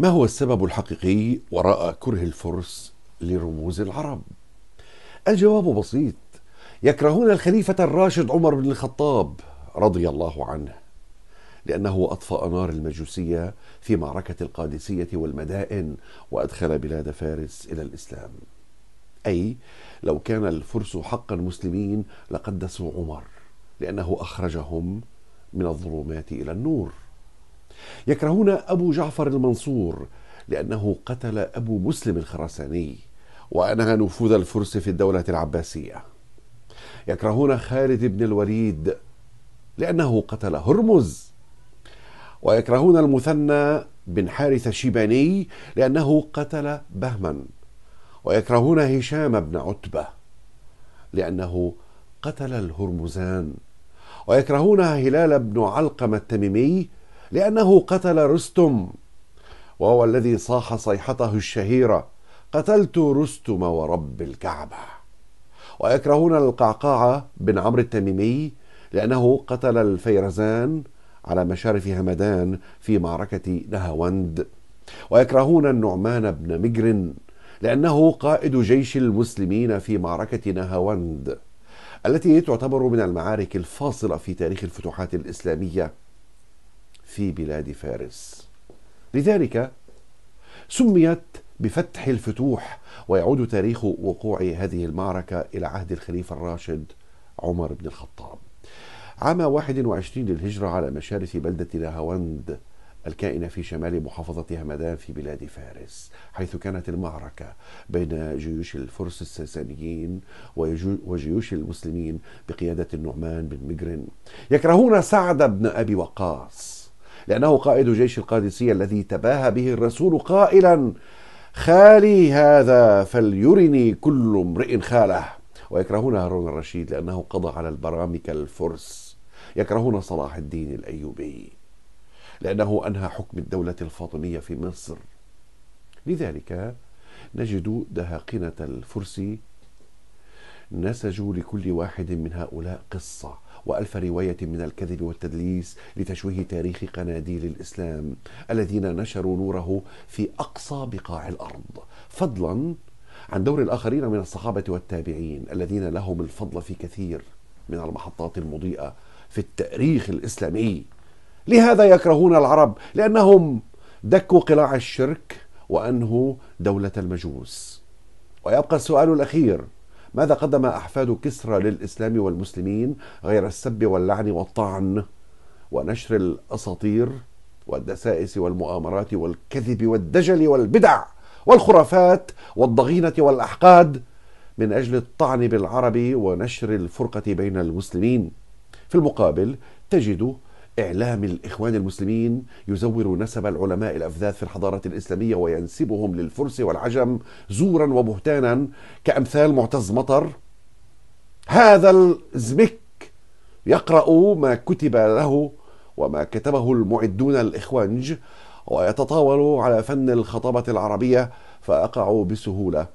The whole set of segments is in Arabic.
ما هو السبب الحقيقي وراء كره الفرس لرموز العرب؟ الجواب بسيط يكرهون الخليفة الراشد عمر بن الخطاب رضي الله عنه لأنه أطفأ نار المجوسية في معركة القادسية والمدائن وأدخل بلاد فارس إلى الإسلام أي لو كان الفرس حقا مسلمين لقدسوا عمر لأنه أخرجهم من الظلمات إلى النور يكرهون أبو جعفر المنصور لأنه قتل أبو مسلم الخراساني وأنهى نفوذ الفرس في الدولة العباسية يكرهون خالد بن الوليد لأنه قتل هرمز ويكرهون المثنى بن حارث الشيباني لأنه قتل بهما ويكرهون هشام بن عتبة لأنه قتل الهرمزان ويكرهون هلال بن علقمة التميمي لأنه قتل رستم وهو الذي صاح صيحته الشهيرة قتلت رستم ورب الكعبة ويكرهون القعقاع بن عمرو التميمي لأنه قتل الفيرزان على مشارف همدان في معركة نهاوند ويكرهون النعمان بن مجر لأنه قائد جيش المسلمين في معركة نهاوند التي تعتبر من المعارك الفاصلة في تاريخ الفتوحات الإسلامية في بلاد فارس لذلك سميت بفتح الفتوح ويعود تاريخ وقوع هذه المعركة إلى عهد الخليفة الراشد عمر بن الخطاب عام 21 للهجرة على مشارف بلدة نهاوند الكائنة في شمال محافظة همدان في بلاد فارس حيث كانت المعركة بين جيوش الفرس الساسانيين وجيوش المسلمين بقيادة النعمان بن مجرن يكرهون سعد بن أبي وقاص لأنه قائد جيش القادسية الذي تباهى به الرسول قائلا خالي هذا فليرني كل امرئ خاله ويكرهون هارون الرشيد لأنه قضى على البرامك الفرس يكرهون صلاح الدين الأيوبي لأنه أنهى حكم الدولة الفاطمية في مصر لذلك نجد دهاقنة الفرس نسجوا لكل واحد من هؤلاء قصه والف روايه من الكذب والتدليس لتشويه تاريخ قناديل الاسلام الذين نشروا نوره في اقصى بقاع الارض فضلا عن دور الاخرين من الصحابه والتابعين الذين لهم الفضل في كثير من المحطات المضيئه في التاريخ الاسلامي لهذا يكرهون العرب لانهم دكوا قلاع الشرك وانهوا دوله المجوس ويبقى السؤال الاخير ماذا قدم أحفاد كسرى للإسلام والمسلمين غير السب واللعن والطعن ونشر الأساطير والدسائس والمؤامرات والكذب والدجل والبدع والخرافات والضغينة والأحقاد من أجل الطعن بالعرب ونشر الفرقة بين المسلمين في المقابل تجد إعلام الإخوان المسلمين يزور نسب العلماء الأفذاذ في الحضارة الإسلامية وينسبهم للفرس والعجم زورا وبهتانا كأمثال معتز مطر هذا الزمك يقرأ ما كتب له وما كتبه المعدون الإخوانج ويتطاول على فن الخطابة العربية فأقع بسهولة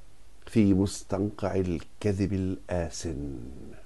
في مستنقع الكذب الآسن